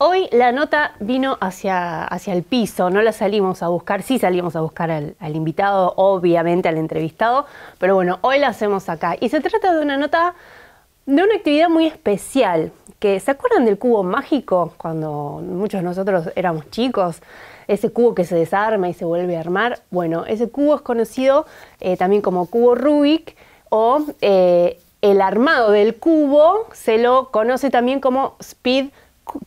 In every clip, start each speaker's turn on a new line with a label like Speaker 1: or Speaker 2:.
Speaker 1: Hoy la nota vino hacia, hacia el piso, no la salimos a buscar, sí salimos a buscar al, invitado, obviamente al entrevistado, pero bueno, hoy la hacemos acá. Y se trata de una nota de una actividad muy especial, que ¿se acuerdan del cubo mágico? Cuando muchos de nosotros éramos chicos, ese cubo que se desarma y se vuelve a armar. Bueno, ese cubo es conocido eh, también como cubo Rubik o... Eh, el armado del cubo se lo conoce también como speed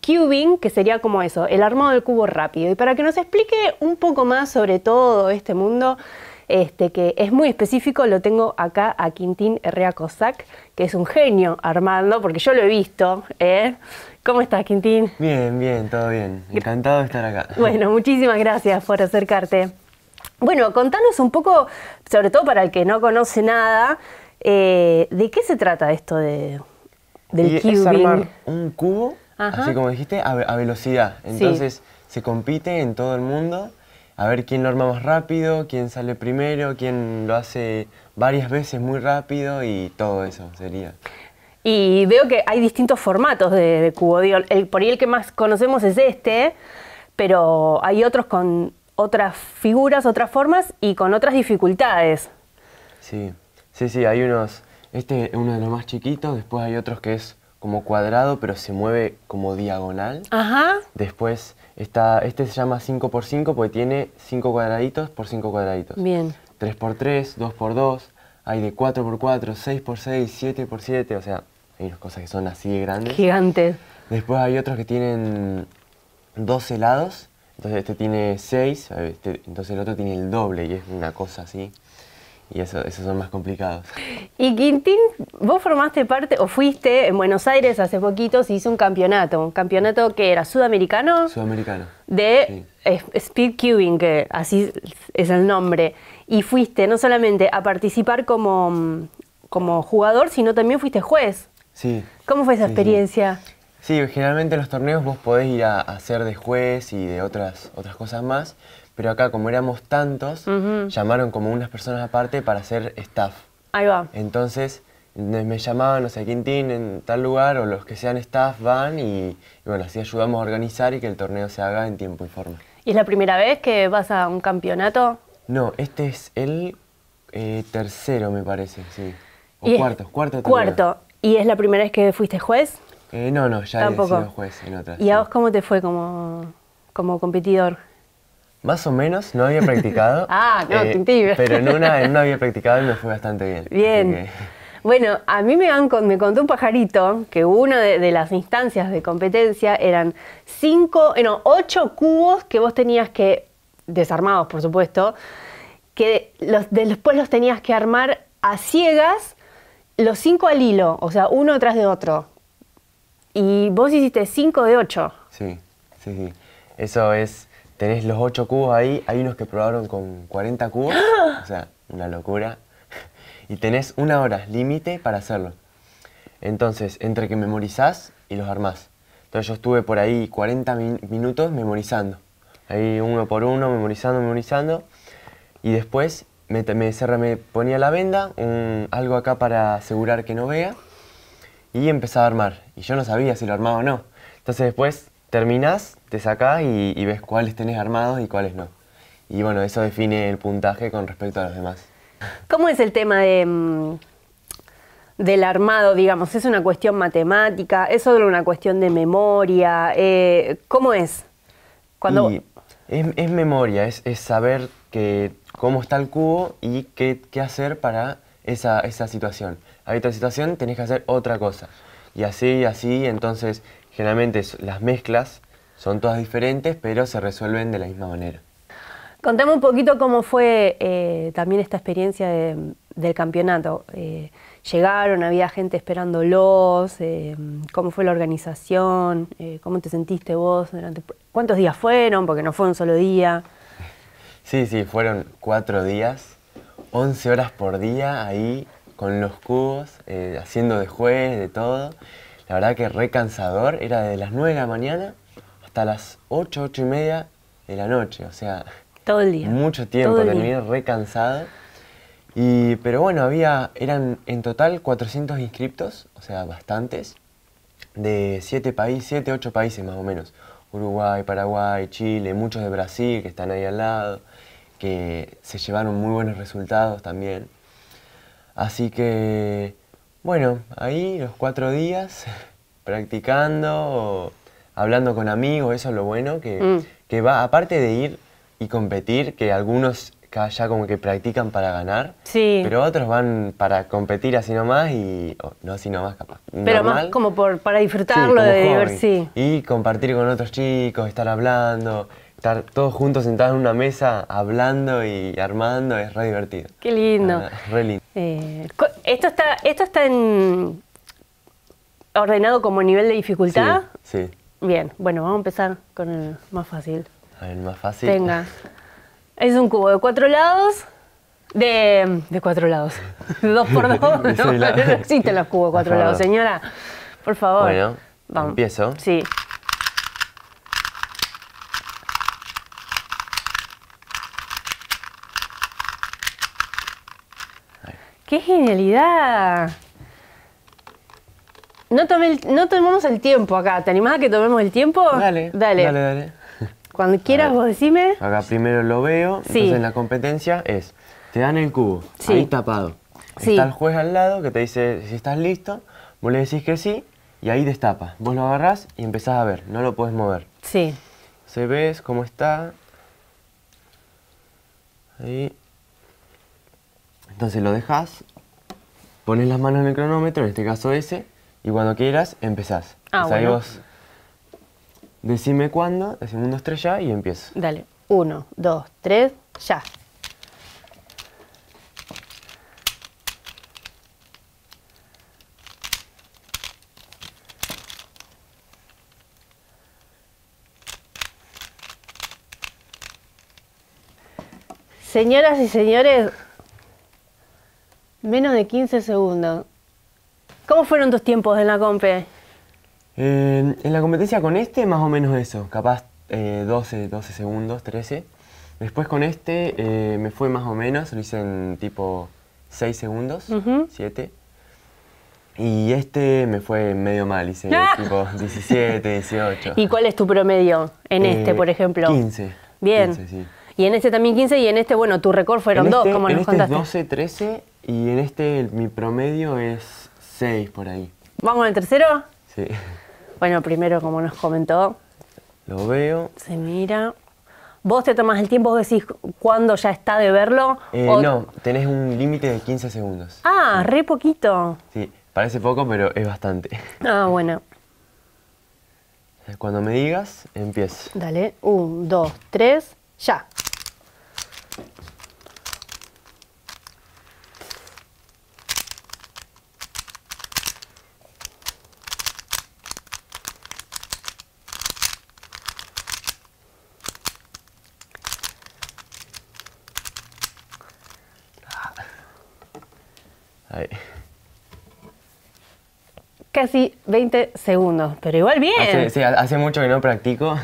Speaker 1: cubing, que sería como eso, el armado del cubo rápido. Y para que nos explique un poco más sobre todo este mundo, este, que es muy específico, lo tengo acá a Quintín Herrea Cossack, que es un genio armando, porque yo lo he visto. ¿eh? ¿Cómo estás, Quintín?
Speaker 2: Bien, bien, todo bien. Encantado de estar acá.
Speaker 1: Bueno, muchísimas gracias por acercarte. Bueno, contanos un poco, sobre todo para el que no conoce nada, eh, ¿de qué se trata esto de, del cubing? Es armar
Speaker 2: un cubo así como dijiste, a, velocidad. Entonces se compite en todo el mundo a ver quién lo más rápido, quién sale primero, quién lo hace varias veces muy rápido y todo eso sería.
Speaker 1: Y veo que hay distintos formatos de, de el, por ahí el que más conocemos es este, pero hay otros con otras figuras, otras formas y con otras dificultades.
Speaker 2: Sí, sí, sí, hay unos... Este es uno de los más chiquitos, después hay otros que es como cuadrado, pero se mueve como diagonal. Ajá. Después está, este se llama 5x5 porque tiene 5 cuadraditos por 5 cuadraditos. Bien. 3x3, 2x2, hay de 4x4, 6x6, 7x7, o sea, hay unas cosas que son así de grandes. Gigantes. Después hay otros que tienen 12 lados, entonces este tiene 6, este, entonces el otro tiene el doble y es una cosa así y eso, esos son más complicados.
Speaker 1: Y Quintín, vos formaste parte o fuiste en Buenos Aires hace poquito, y hizo un campeonato, un campeonato que era sudamericano. Sudamericano. De Speedcubing, eh, speed cubing, que así es el nombre. Y fuiste no solamente a participar como, como jugador, sino también fuiste juez.
Speaker 2: Sí. ¿Cómo fue esa
Speaker 1: experiencia?
Speaker 2: Sí. generalmente en los torneos vos podés ir a, a hacer de juez y de otras, otras cosas más, pero acá como éramos tantos, llamaron como unas personas aparte para hacer staff. Ahí va. Entonces me llamaban, o sé, Quintín en tal lugar o los que sean staff van y, bueno, así ayudamos a organizar y que el torneo se haga en tiempo y forma.
Speaker 1: ¿Y es la primera vez que vas a un campeonato?
Speaker 2: No, este es el eh, tercero, me parece, sí. O cuarto, cuarto, cuarto Cuarto.
Speaker 1: ¿Y es la primera vez que fuiste juez?
Speaker 2: Eh, no, no, ya he sido juez en otras. ¿Y a
Speaker 1: vos cómo te fue como, como competidor?
Speaker 2: Más o menos, no había practicado. ah, no, eh, Pero en una, en una había practicado y me fue bastante bien. Bien.
Speaker 1: Bueno, a mí me, han, me contó un pajarito que una de, las instancias de competencia eran cinco, eh, no, ocho cubos que vos tenías que, desarmados por supuesto, que los, después los tenías que armar a ciegas, los cinco al hilo, o sea, uno tras de otro. Y vos hiciste cinco de ocho.
Speaker 2: Sí, sí, sí. Eso es tenés los 8 cubos ahí, hay unos que probaron con 40 cubos, o sea, una locura. Y tenés una hora límite para hacerlo. Entonces, entre que memorizás y los armás. Entonces yo estuve por ahí 40 minutos memorizando. Ahí uno por uno, memorizando, memorizando. Y después me, me, me ponía la venda, algo acá para asegurar que no vea. Y empezaba a armar. Y yo no sabía si lo armaba o no. Entonces después terminás, te sacás y, ves cuáles tenés armados y cuáles no. Y bueno, eso define el puntaje con respecto a los demás.
Speaker 1: ¿Cómo es el tema de, mm, del armado, digamos? ¿Es una cuestión matemática? ¿Es solo una cuestión de memoria? Eh, ¿Cómo es? Cuando...
Speaker 2: es, memoria, es, saber que, cómo está el cubo y qué, qué hacer para esa, esa situación. Hay otra situación, tenés que hacer otra cosa. Y así, así, entonces generalmente las mezclas son todas diferentes, pero se resuelven de la misma manera.
Speaker 1: Contame un poquito cómo fue eh, también esta experiencia del campeonato. Eh, llegaron, había gente esperándolos, eh, cómo fue la organización, cómo te sentiste vos, durante, cuántos días fueron, porque no fue un solo día. Sí,
Speaker 2: sí, fueron cuatro días, Once horas por día ahí con los cubos, haciendo de juez, de todo. La verdad que re cansador, era de las nueve de la mañana hasta las 8, 8 y media de la noche, o sea... Todo el día. Mucho tiempo, terminé re Y, pero bueno, había, eran en total 400 inscriptos, o sea, bastantes, de 7 países, 7, 8 países más o menos. Uruguay, Paraguay, Chile, muchos de Brasil que están ahí al lado, que se llevaron muy buenos resultados también. Así que, bueno, ahí los cuatro días practicando hablando con amigos, eso es lo bueno, mm. que, va, aparte de ir y competir, que algunos ya como que practican para ganar, sí. pero otros van para competir así nomás y no así nomás capaz. Pero más
Speaker 1: como por, para disfrutarlo, sí, de divertir.
Speaker 2: Y compartir con otros chicos, estar hablando, estar todos juntos sentados en una mesa hablando y armando, es re divertido.
Speaker 1: Qué lindo. re lindo. Eh, esto está, esto está en, ordenado como nivel de dificultad. Sí. sí. Bien, bueno, vamos a empezar con el más fácil.
Speaker 2: El más fácil. Venga.
Speaker 1: Es un cubo de cuatro lados. De, de cuatro lados. De dos por dos. no, no, no existen los cubos de cuatro lados, señora. Por favor. Bueno, vamos. empiezo. Sí. ¡Qué genialidad! No, tomemos el, tomamos el tiempo acá. ¿Te animás a que tomemos el tiempo? Dale. Dale. Dale, Cuando quieras vos decime.
Speaker 2: Acá primero lo veo. Sí. Entonces la competencia es, te dan el cubo, ahí tapado. Está el juez al lado que te dice si estás listo, vos le decís que sí y ahí destapa. Vos lo agarrás y empezás a ver, no lo podés mover. Sí. Se ves cómo está. Ahí. Entonces lo dejas, pones las manos en el cronómetro, en este caso ese, y cuando quieras empezás. Ah, bueno. decime cuándo, decime un, estrella y empiezo.
Speaker 1: Dale, uno, dos, tres, ya. Señoras y señores, menos de 15 segundos. ¿Cómo fueron tus tiempos en la compe?
Speaker 2: en la competencia con este, más o menos eso, capaz 12, eh, 12 segundos, 13. Después con este eh, me fue más o menos, lo hice en tipo 6 segundos, 7. Y este me fue medio mal, hice tipo 17, 18. ¿Y
Speaker 1: cuál es tu promedio en eh, este, por ejemplo? 15. Bien. Y en este también 15 y en este, bueno, tu récord fueron 2, dos, este, como nos este contaste. En 12,
Speaker 2: 13 y en este mi promedio es por ahí.
Speaker 1: ¿Vamos al tercero? Sí. Bueno, primero, como nos comentó.
Speaker 2: Lo veo.
Speaker 1: Se mira. ¿Vos te tomas el tiempo, vos decís cuándo ya está de verlo? Eh, no,
Speaker 2: tenés un límite de 15 segundos.
Speaker 1: Ah, re poquito.
Speaker 2: Sí, parece poco, pero es bastante. Ah, bueno. Cuando me digas, empiezo.
Speaker 1: Dale, un, dos, tres, ya. Casi 20 segundos, pero igual bien. Hace,
Speaker 2: mucho que no practico.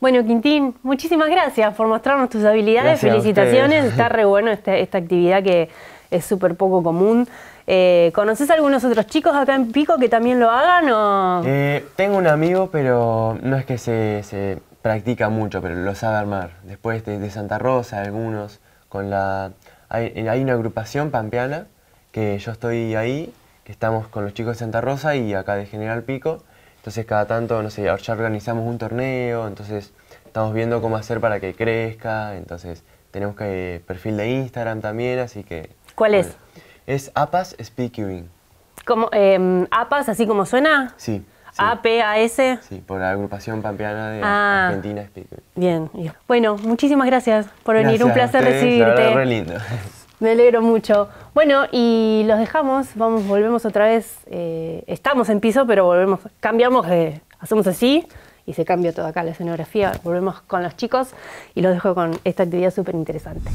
Speaker 1: Bueno, Quintín, muchísimas gracias por mostrarnos tus habilidades. Felicitaciones. Está re bueno este, esta actividad que es súper poco común. Eh, ¿Conoces algunos otros chicos acá en Pico que también lo hagan? O? Eh,
Speaker 2: tengo un amigo, pero no es que se, practica mucho, pero lo sabe armar. Después de, Santa Rosa, algunos. con la Hay, hay una agrupación pampeana que yo estoy ahí, que estamos con los chicos de Santa Rosa y acá de General Pico. Entonces cada tanto, no sé, ya organizamos un torneo, entonces estamos viendo cómo hacer para que crezca, entonces tenemos que eh, perfil de Instagram también, así que... ¿Cuál es? Es APAS Speaking.
Speaker 1: ¿Cómo, em, ¿APAS así como suena? Sí. ¿A-P-A-S?
Speaker 2: Sí, por la agrupación pampeana de ah. Argentina
Speaker 1: Bien. Bueno, muchísimas gracias por venir. Un placer recibirte. re lindo. Me alegro mucho. Bueno, y los dejamos, vamos, volvemos otra vez. Eh, estamos en piso, pero volvemos, cambiamos, hacemos así y se cambia todo acá la escenografía. Volvemos con los chicos y los dejo con esta actividad súper interesante.